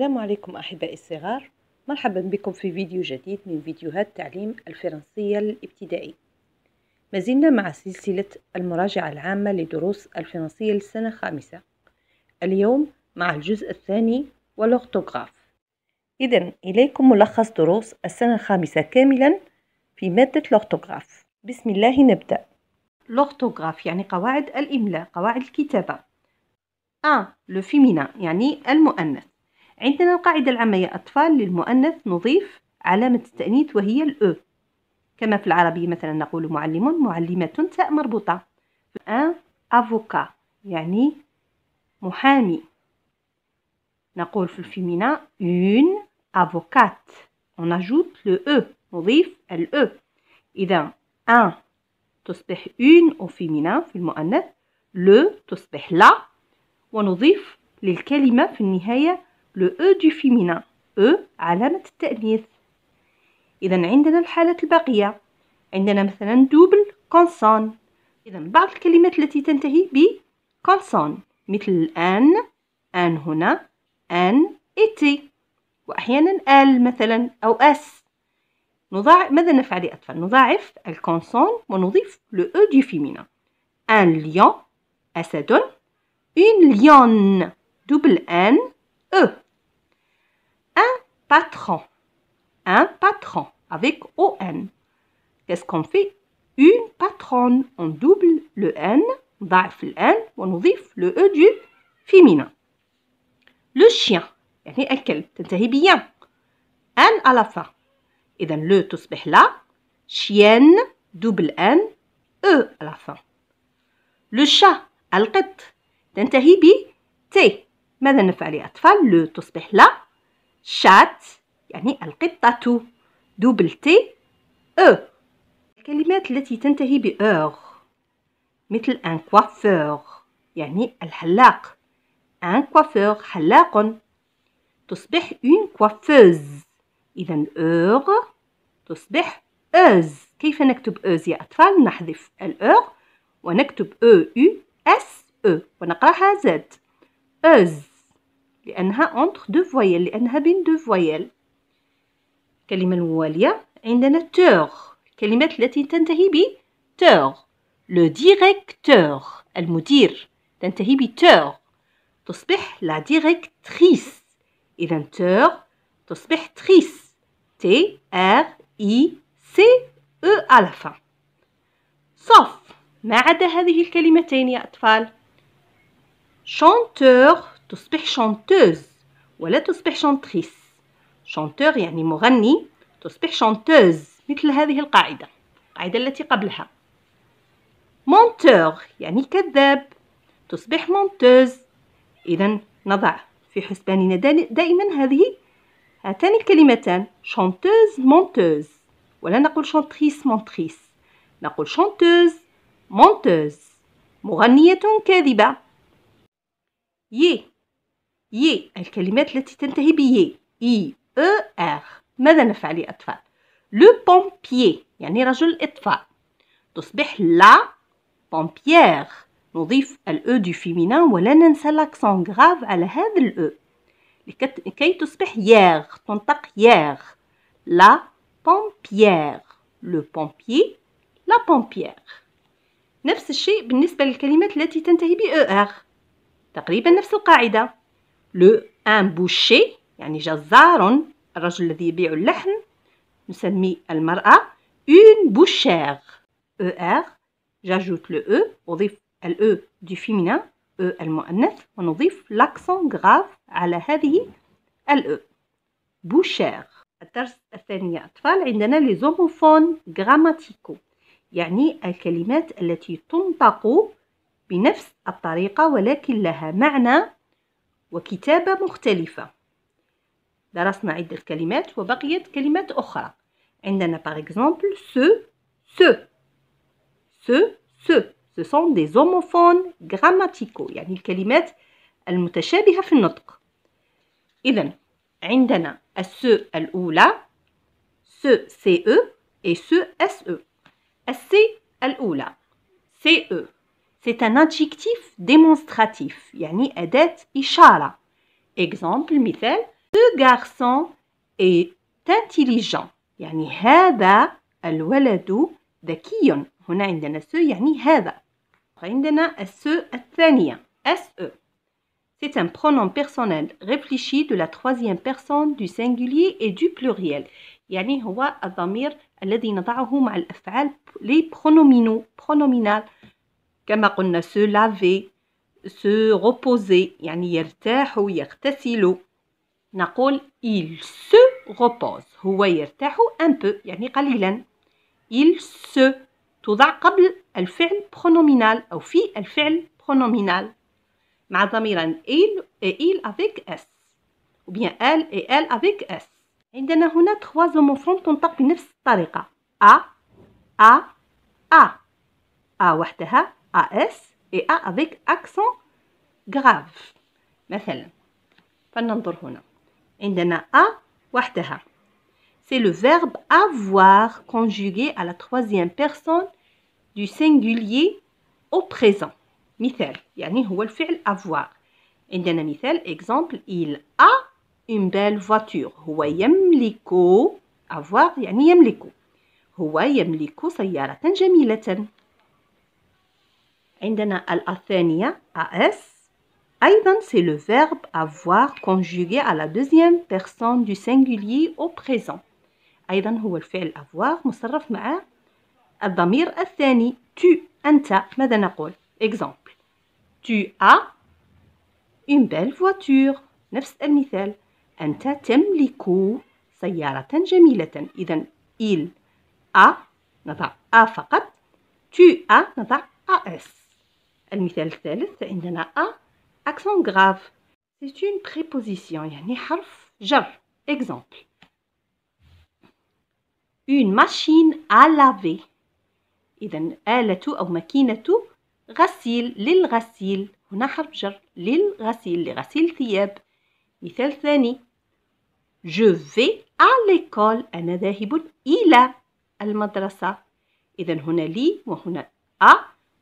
السلام عليكم أحبائي الصغار مرحبا بكم في فيديو جديد من فيديوهات تعليم الفرنسية الابتدائي مازلنا مع سلسلة المراجعة العامة لدروس الفرنسية للسنة الخامسة اليوم مع الجزء الثاني والأغتوغراف إذا إليكم ملخص دروس السنة الخامسة كاملا في مادة الأغتوغراف بسم الله نبدأ الأغتوغراف يعني قواعد الإملاء قواعد الكتابة 1. لو فيمينا يعني المؤنث عندنا القاعدة العامة يا أطفال للمؤنث نضيف علامة التأنيث وهي الأو e. كما في العربية مثلا نقول معلم معلمة تاء مربوطة أن أفوكا يعني محامي نقول في الفيمينا أون أفوكات on ajoute le e، نضيف الأو e. إذا أن تصبح أون أو فيمينا في المؤنث لو تصبح لا ونضيف للكلمة في النهاية لو او دو فيمينا او علامة التأنيث إذا عندنا الحالة الباقية عندنا مثلا دوبل كونسون إذا بعض الكلمات التي تنتهي ب كونسون مثل الآن آن هنا آن إتي وأحيانا آل مثلا أو أس نضاعف ماذا نفعل يا أطفال؟ نضاعف الكونسون ونضيف لو أو دي فيمينا أن ليون أسد أون ليون دوبل أن E. Un patron. Un patron avec ON. Qu'est-ce qu'on fait Une patronne. On double le N, on le N, on ajoute le E du féminin. Le chien. يعني أكل تنتهي بيان N à la fin Et le لو تصبح là, chien, double N E à la fin le chat القط تنتهي ب T ماذا نفعل يا أطفال لو تصبح لا شات يعني القطة دوبل تي أو الكلمات التي تنتهي بأوغ مثل أن كوافور يعني الحلاق أن كوافور حلاق تصبح اون كوافوز إذا أوغ تصبح أوز كيف نكتب أوز يا أطفال نحذف الأوغ ونكتب أو أو اس او ونقراها زد أوز لأنها entre دو فويل لأنها بين دو فويال الكلمة الموالية عندنا تور الكلمات التي تنتهي ب تور لو ديريكتور المدير تنتهي ب تور تصبح لا ديريكتريس إذا تور تصبح تريس تي ار اي سي او على فان صف ما عدا هذه الكلمتين يا أطفال شونتور تصبح شانتوز ولا تصبح شانتريس شانتور يعني مغني تصبح شانتوز مثل هذه القاعدة القاعدة التي قبلها مونتور يعني كذاب تصبح مونتوز إذا نضع في حسباننا دائما هذه هاتان الكلمتان شانتوز مونتوز ولا نقول شانتريس مونتريس نقول شانتوز مونتوز مغنية كاذبة ي ي الكلمات التي تنتهي بي اي او اخ ماذا نفعل يا أطفال؟ لو بومبيي يعني رجل الإطفاء تصبح لا بومبيير نضيف الأو دو فيمينان ولا ننسى لاكسون غراف على هذا الأو e. لكي تصبح ياغ تنطق ياغ لا بومبيير لو بومبيي لا بومبيير نفس الشيء بالنسبة للكلمات التي تنتهي ب او e ER تقريبا نفس القاعدة لو ان بوشي يعني جزار الرجل الذي يبيع اللحم نسمي المرأة بوشيغ او ار جاجوت لو او أضيف ال e du او e المؤنث ونضيف لاكسون غراف على هذه ال بوشيغ e. الدرس الثاني يا أطفال عندنا لي زوموفون غراماتيكو يعني الكلمات التي تنطق بنفس الطريقة ولكن لها معنى وكتابة مختلفة درسنا عدة كلمات وبقيت كلمات أخرى عندنا par exemple ce ce ce ce ce sont des homophones grammaticaux يعني الكلمات المتشابهة في النطق إذا عندنا السو الأولى سو سي او س أس أ السي الأولى سي او C'est un adjectif démonstratif, yani edet ishara. Exemple, مثال, ce garçon est intelligent. يعني هذا الولد ذكي. هنا عندنا ce يعني هذا. عندنا الس الثانية SE. C'est un pronom personnel réfléchi de la troisième personne du singulier et du pluriel. يعني هو الضمير الذي نضعه مع الأفعال les pronominaux, pronominal كما قلنا سو لافي سو غوبوزي يعني يرتاح ويغتسل نقول il se repose هو يرتاح ان بو يعني قليلا il se توضع قبل الفعل برونومينال او في الفعل برونومينال مع ضميران il و il avec s ou bien ال et elle avec s عندنا هنا تخوازو مفروم تنطق بنفس الطريقة a a a a وحدها AS et A avec accent grave مثلا فننظر هنا عندنا A وحدها c'est le verbe avoir conjugué à la troisième personne du singulier au présent. مثال يعني هو الفعل avoir. عندنا مثال exemple il a une belle voiture. هو يملك avoir يعني يملك. هو يملك سيارة جميلة. عندنا الثانية أس أيضا سي لو فيرب أفواغ كونجوغي على دوزيام بيغسون دو سينغولي أو بريزون أيضا هو الفعل أفواغ مصرف مع الضمير الثاني تو أنت ماذا نقول إكزومبل تو أ أون بيل فواتور نفس المثال أنت تملك سيارة جميلة إذا إل أ نضع أ فقط تو أ نضع أ إس المثال الثالث عندنا أ أكسون غراف سي اون بريبوزيسيون يعني حرف جر اكزومبل اون ماشين ا لافي اذا آلة او ماكينة غسيل للغسيل هنا حرف جر للغسيل لغسيل ثياب مثال ثاني جو في ا ليكول انا ذاهب الى المدرسة اذا هنا لي وهنا ا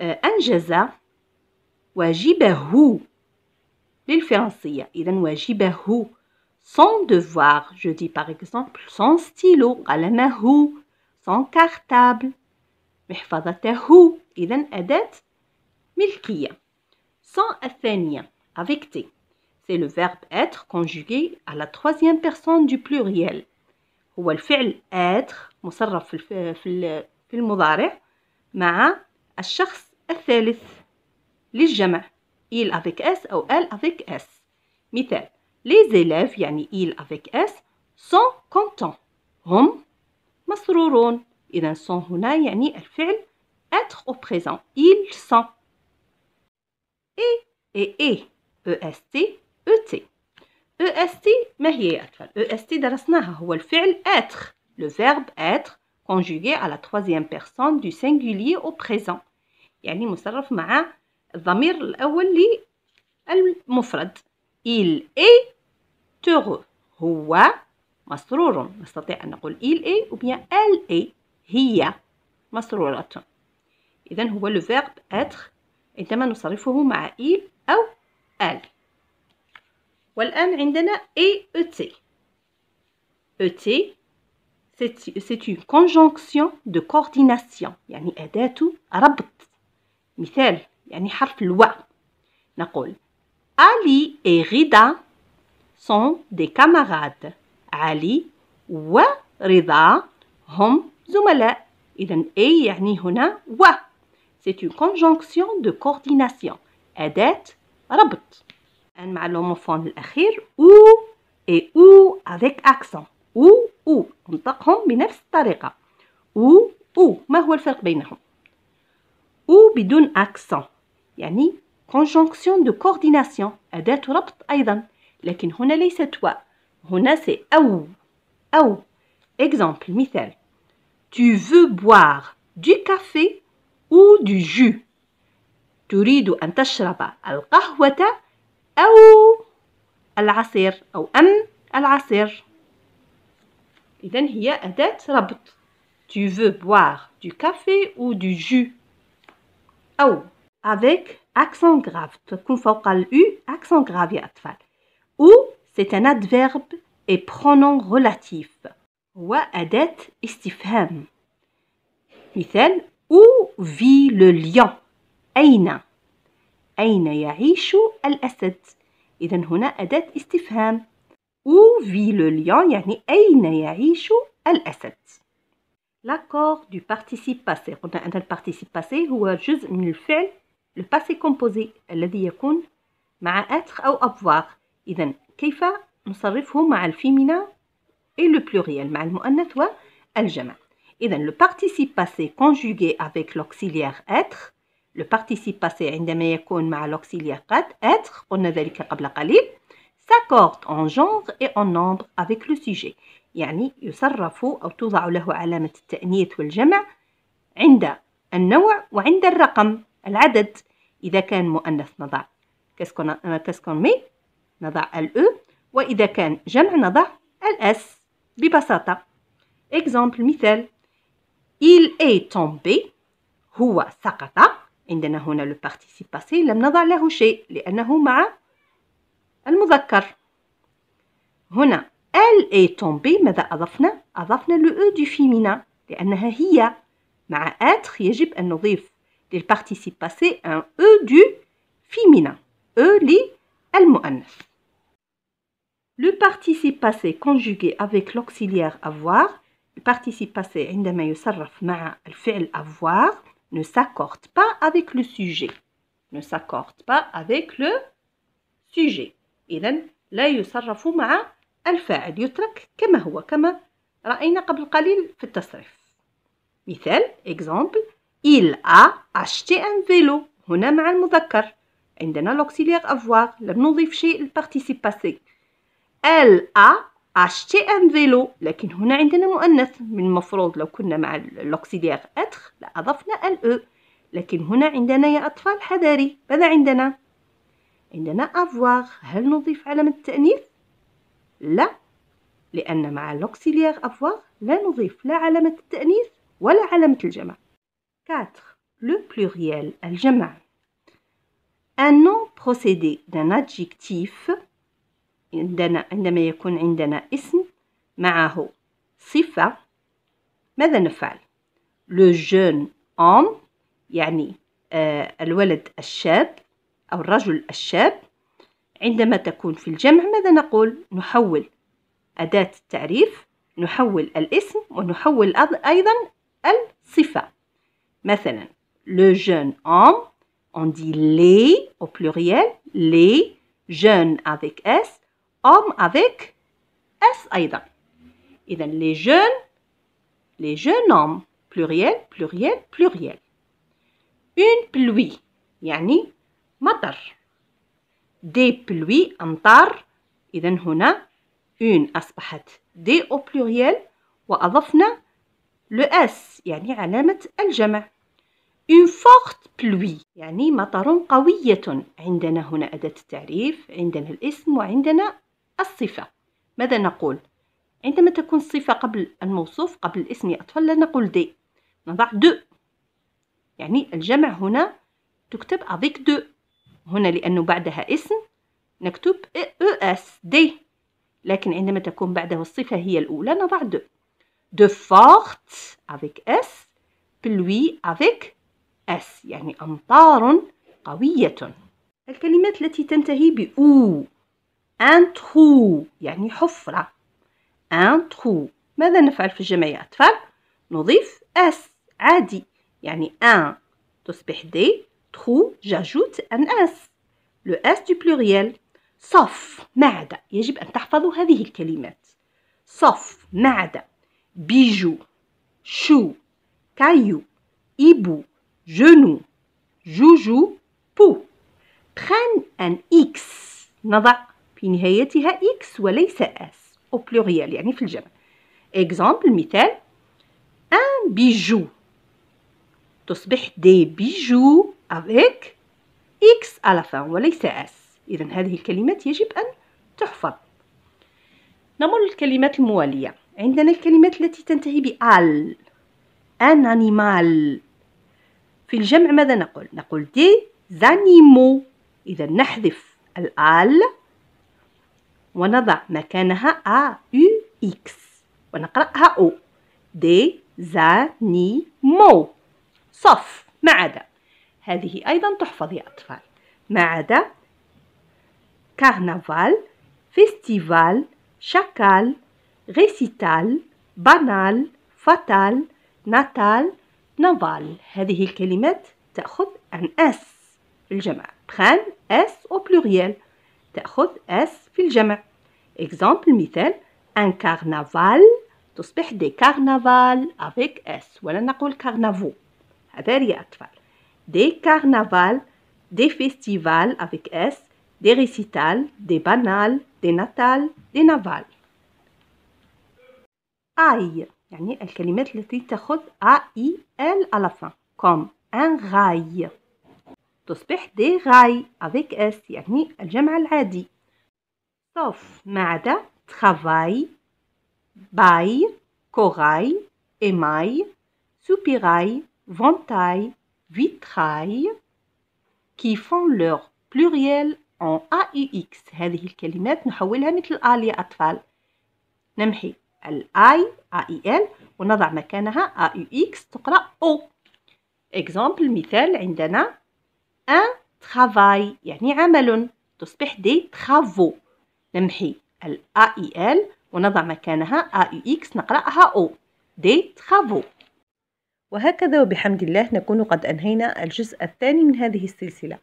أنجز واجبه للفرنسية إذا واجبه son devoir je dis par exemple son stylo قلمه son cartable محفظته إذا أداة ملكية son الثانية avec T c'est le verbe être conjugué à la troisième personne du pluriel هو الفعل être مصرف في المضارع مع الشخص الثالث للجمع il avec s أو elle avec s مثال les élèves يعني il avec s sont contents هم مسرورون إذا sont هنا يعني الفعل être au présent ils sont et et et est et est ما هي يا أطفال est درسناها هو الفعل être le verbe être conjugué à la troisième personne du singulier au présent يعني مصرف مع الضمير الأول للمفرد il est heureux هو مسرور نستطيع أن نقول il est ou bien elle est هي مسرورة إذا هو لو فيرب être عندما نصرفه مع il أو elle والآن عندنا إيه et et c'est une conjonction de coordination يعني أداة ربط مثال يعني حرف الواء نقول علي وغدا سون دي كاماراد علي ورضا هم زملاء اذا اي يعني هنا و سي اون كونجونكسيون دو كورديناسيون اداه ربط الان مع لوموفون الاخير او اي او افيك اكسون او او نطقهم بنفس الطريقه او او ما هو الفرق بينهم ou bidoun accent. Yani, conjonction de coordination. Adat rabt aydan. Lakin huna se toi. Huna c'est ou ou. Exemple, mithel. Tu veux boire du café ou du jus. Tu تريد أن تشرب القهوة أو العصير أو أم العصير إذن هي أداة ربط Tu veux boire du café ou du jus أو avec accent grave تكون فوق ال U accent grave يا أطفال ou c'est un adverbe et pronom relatif هو أداة استفهام مثال où vit le lion أين أين يعيش الأسد إذا هنا أداة استفهام où vit le lion يعني أين يعيش الأسد l'accord du participe passé a un participe passé هو جزء من الفعل le passé composé الذي يكون مع être ou « avoir إذا كيف نصرفه مع féminin et le pluriel مع المؤنث والجمع ou le participe passé conjugué avec l'auxiliaire être le participe passé عندما يكون مع l'auxiliaire قد être قلنا ذلك قبل قليل s'accorde en genre et en nombre avec le sujet يعني يصرف أو توضع له علامة التأنيث والجمع عند النوع وعند الرقم العدد إذا كان مؤنث نضع كاسكون مي euh, نضع الأو e، وإذا كان جمع نضع الأس ببساطة إكزامبل مثال Il est tombé هو سقط عندنا هنا لو بارتيسيب باسي لم نضع له شيء لأنه مع المذكر هنا elle est tombée ماذا أضفنا؟ أضفنا le E du féminin لأنها هي مع être يجب أن نضيف للparticipe passé un E du féminin E للمؤنث Le participe passé conjugué avec l'auxiliaire avoir le participe passé عندما يصرف مع الفعل avoir ne s'accorde pas avec le sujet ne s'accorde pas avec le sujet إذا لا يصرف مع الفاعل يترك كما هو كما رأينا قبل قليل في التصريف مثال إكزامبل إل أ أشتي أن فيلو هنا مع المذكر عندنا لوكسيليغ أفواغ لم نضيف شيء للبارتيسيب باسي elle أ أشتي أن فيلو لكن هنا عندنا مؤنث من المفروض لو كنا مع لوكسيليغ أتخ لأضفنا ال أو لكن هنا عندنا يا أطفال حذاري ماذا عندنا؟ عندنا أفواغ هل نضيف علامة التأنيث؟ لا لأن مع لوكسيليير أفوار لا نضيف لا علامة التأنيث ولا علامة الجمع 4 لو بلوغيال الجمع un nom procédé d'un adjectif عندنا عندما يكون عندنا اسم معه صفة ماذا نفعل le jeune homme يعني آه، الولد الشاب أو الرجل الشاب عندما تكون في الجمع ماذا نقول؟ نحول أداة التعريف نحول الاسم ونحول أيضا الصفة مثلا le jeune homme on dit les au pluriel les jeunes avec s homme avec s أيضا إذا les jeunes les jeunes hommes pluriel pluriel pluriel une pluie يعني مطر دي بلوي أمطار إذا هنا اون أصبحت دي أو بلوريال وأضفنا لو اس يعني علامة الجمع اون فورت بلوي يعني مطر قوية عندنا هنا أداة التعريف عندنا الاسم وعندنا الصفة ماذا نقول؟ عندما تكون الصفة قبل الموصوف قبل الاسم يا أطفال لا نقول دي نضع دو يعني الجمع هنا تكتب أضيك دو هنا لأنه بعدها اسم نكتب اس دي لكن عندما تكون بعدها الصفة هي الأولى نضع دو دو فورت افيك اس بلوي افيك اس يعني أمطار قوية الكلمات التي تنتهي أو ان تخو يعني حفرة ان تخو ماذا نفعل في الجمع يا أطفال؟ نضيف اس عادي يعني ان تصبح دي trou j'ajoute un S le S du pluriel صف ما عدا يجب أن تحفظوا هذه الكلمات صف ما عدا بيجو شو caillou, hibou, genou, joujou, pou. prennent un X نضع في نهايتها X وليس S au pluriel يعني في الجمع exemple مثال un bijou تصبح des bijoux avec X à la fin وليس S إذا هذه الكلمات يجب أن تحفظ نمر للكلمات الموالية عندنا الكلمات التي تنتهي بآل أن أنيمال في الجمع ماذا نقول؟ نقول دي زانيمو إذا نحذف الآل ونضع مكانها أ يو إكس ونقرأها أو دي زانيمو صف ما عدا هذه أيضا تحفظ يا أطفال ما عدا كارنفال فيستيفال شاكال ريسيتال بانال فاتال ناتال نافال هذه الكلمات تأخذ أن اس الجمع بخان اس او بلوريال تأخذ اس في الجمع اكزامبل مثال ان كارنفال تصبح دي كارنفال افيك اس ولا نقول كارنافو هذا يا أطفال des carnavals, des festivals avec S, des récitals, des banals, des natales, des navals. aïe, يعني الكلمات التي تأخذ A, I, L à la fin comme un rail devient des rails avec S يعني الجمع العادي sauf ما travail, bail, corail, émail, soupirail, ventail, vitrail qui font leur pluriel en a x هذه الكلمات نحولها مثل A اطفال نمحي ال I AEL ونضع مكانها x تقرأ او إكزامبل مثال عندنا ان ترافاي يعني عمل تصبح دي ترافو نمحي ال AEL ونضع مكانها x نقرأها او دي ترافو وهكذا وبحمد الله نكون قد أنهينا الجزء الثاني من هذه السلسلة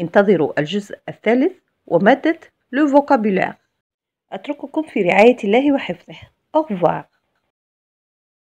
انتظروا الجزء الثالث ومادة لو فوكابولير أترككم في رعاية الله وحفظه أوفوار